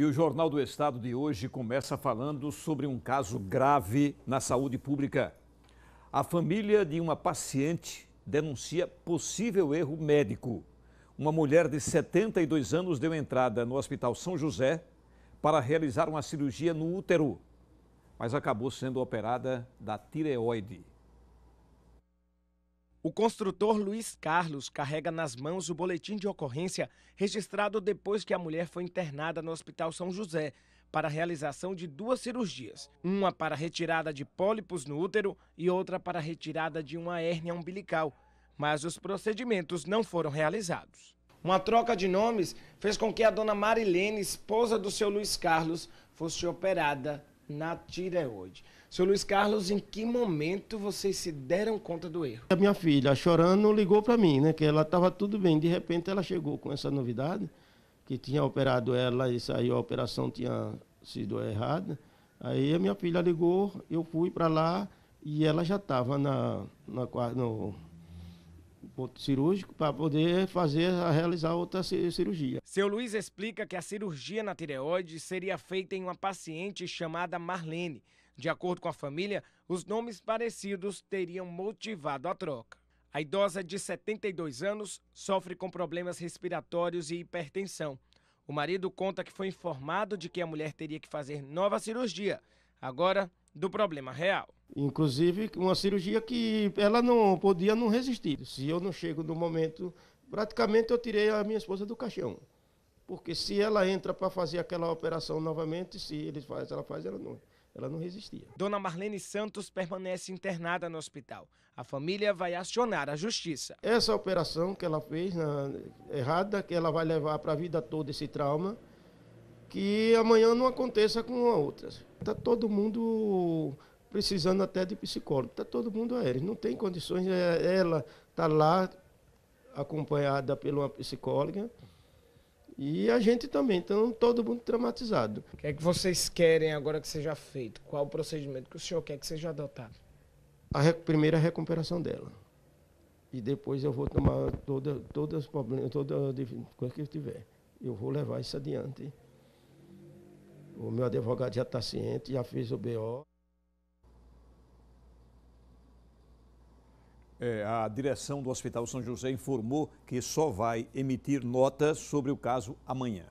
E o Jornal do Estado de hoje começa falando sobre um caso grave na saúde pública. A família de uma paciente denuncia possível erro médico. Uma mulher de 72 anos deu entrada no Hospital São José para realizar uma cirurgia no útero, mas acabou sendo operada da tireoide. O construtor Luiz Carlos carrega nas mãos o boletim de ocorrência registrado depois que a mulher foi internada no Hospital São José para a realização de duas cirurgias, uma para retirada de pólipos no útero e outra para retirada de uma hérnia umbilical, mas os procedimentos não foram realizados. Uma troca de nomes fez com que a dona Marilene, esposa do seu Luiz Carlos, fosse operada na tireoide. Seu Luiz Carlos, em que momento vocês se deram conta do erro? A minha filha, chorando, ligou para mim, né? Que ela estava tudo bem. De repente, ela chegou com essa novidade, que tinha operado ela e saiu a operação tinha sido errada. Aí a minha filha ligou, eu fui para lá e ela já estava na, na no, ponto cirúrgico para poder fazer realizar outra cirurgia. Seu Luiz explica que a cirurgia na tireoide seria feita em uma paciente chamada Marlene. De acordo com a família, os nomes parecidos teriam motivado a troca. A idosa de 72 anos sofre com problemas respiratórios e hipertensão. O marido conta que foi informado de que a mulher teria que fazer nova cirurgia, agora do problema real. Inclusive, uma cirurgia que ela não podia não resistir. Se eu não chego no momento, praticamente eu tirei a minha esposa do caixão. Porque se ela entra para fazer aquela operação novamente, se ele faz, ela faz, ela não ela não resistia. Dona Marlene Santos permanece internada no hospital. A família vai acionar a justiça. Essa operação que ela fez na, errada, que ela vai levar para a vida toda esse trauma, que amanhã não aconteça com outras. Está todo mundo precisando até de psicólogo. Está todo mundo a eles, não tem condições. É, ela está lá acompanhada pela uma psicóloga e a gente também. Então, todo mundo traumatizado. O que é que vocês querem agora que seja feito? Qual o procedimento que o senhor quer que seja adotado? A rec... primeira a recuperação dela. E depois eu vou tomar toda, todas os problemas, toda coisa que eu tiver. Eu vou levar isso adiante. O meu advogado já está ciente, já fez o BO. É, a direção do Hospital São José informou que só vai emitir nota sobre o caso amanhã.